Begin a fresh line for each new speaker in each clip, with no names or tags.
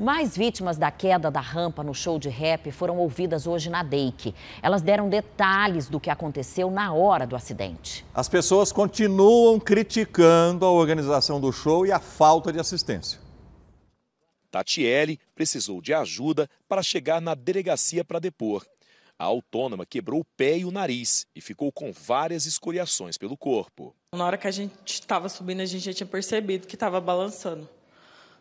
Mais vítimas da queda da rampa no show de rap foram ouvidas hoje na DEIC. Elas deram detalhes do que aconteceu na hora do acidente.
As pessoas continuam criticando a organização do show e a falta de assistência. Tatiele precisou de ajuda para chegar na delegacia para depor. A autônoma quebrou o pé e o nariz e ficou com várias escoriações pelo corpo.
Na hora que a gente estava subindo, a gente já tinha percebido que estava balançando.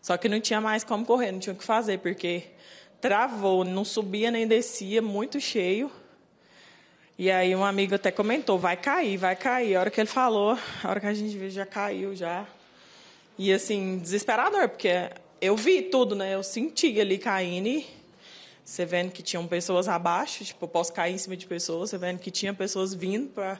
Só que não tinha mais como correr, não tinha o que fazer, porque travou, não subia nem descia, muito cheio. E aí um amigo até comentou, vai cair, vai cair. A hora que ele falou, a hora que a gente viu, já caiu, já. E assim, desesperador, porque eu vi tudo, né? Eu senti ali caindo e você vendo que tinham pessoas abaixo, tipo, eu posso cair em cima de pessoas, você vendo que tinha pessoas vindo para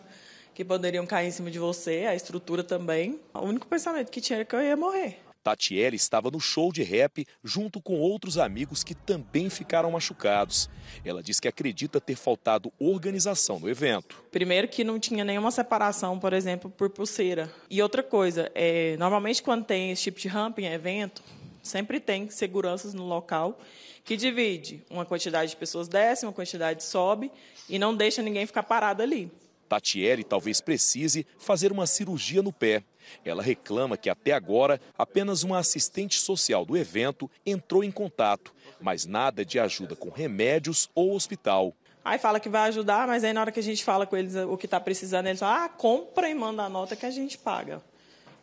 que poderiam cair em cima de você, a estrutura também. O único pensamento que tinha era que eu ia morrer.
Tatiele estava no show de rap junto com outros amigos que também ficaram machucados. Ela diz que acredita ter faltado organização no evento.
Primeiro que não tinha nenhuma separação, por exemplo, por pulseira. E outra coisa, é, normalmente quando tem esse tipo de rampa em evento, sempre tem seguranças no local que divide uma quantidade de pessoas desce, uma quantidade sobe e não deixa ninguém ficar parado ali.
Tatiele talvez precise fazer uma cirurgia no pé. Ela reclama que até agora apenas uma assistente social do evento entrou em contato, mas nada de ajuda com remédios ou hospital. Aí fala que vai
ajudar, mas aí na hora que a gente fala com eles o que está precisando, eles falam, ah, compra e manda a nota que a gente paga.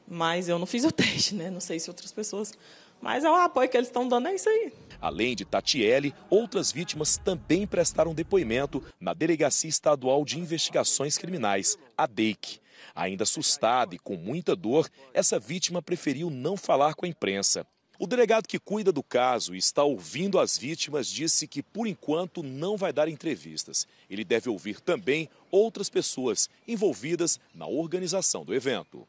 Mas eu não fiz o teste, né? Não sei se outras pessoas mas é o apoio que eles estão dando, é isso
aí. Além de Tatiele, outras vítimas também prestaram depoimento na Delegacia Estadual de Investigações Criminais, a DEIC. Ainda assustada e com muita dor, essa vítima preferiu não falar com a imprensa. O delegado que cuida do caso e está ouvindo as vítimas disse que, por enquanto, não vai dar entrevistas. Ele deve ouvir também outras pessoas envolvidas na organização do evento.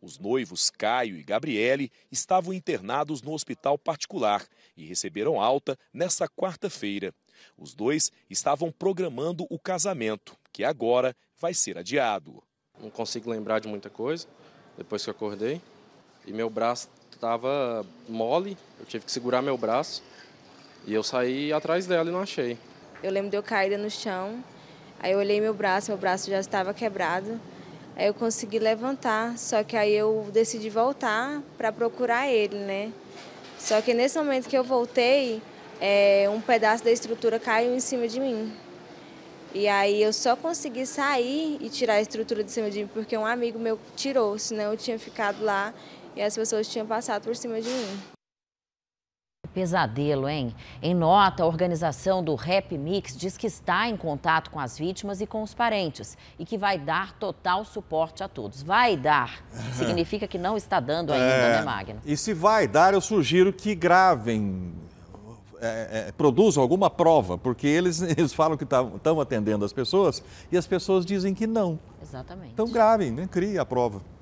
Os noivos Caio e Gabriele estavam internados no hospital particular e receberam alta nesta quarta-feira. Os dois estavam programando o casamento, que agora vai ser adiado. Não consigo lembrar de muita coisa depois que eu acordei. E meu braço estava mole, eu tive que segurar meu braço. E eu saí atrás dela e não achei.
Eu lembro de eu caída no chão, aí eu olhei meu braço, meu braço já estava quebrado. Aí eu consegui levantar, só que aí eu decidi voltar para procurar ele, né? Só que nesse momento que eu voltei, é, um pedaço da estrutura caiu em cima de mim. E aí eu só consegui sair e tirar a estrutura de cima de mim porque um amigo meu tirou, senão eu tinha ficado lá e as pessoas tinham passado por cima de mim
pesadelo, hein? Em nota, a organização do Rap Mix diz que está em contato com as vítimas e com os parentes e que vai dar total suporte a todos. Vai dar. Significa que não está dando ainda, é... né, Magno?
E se vai dar, eu sugiro que gravem é, é, produzam alguma prova, porque eles, eles falam que estão tá, atendendo as pessoas e as pessoas dizem que não. Exatamente. Então gravem, né? crie a prova.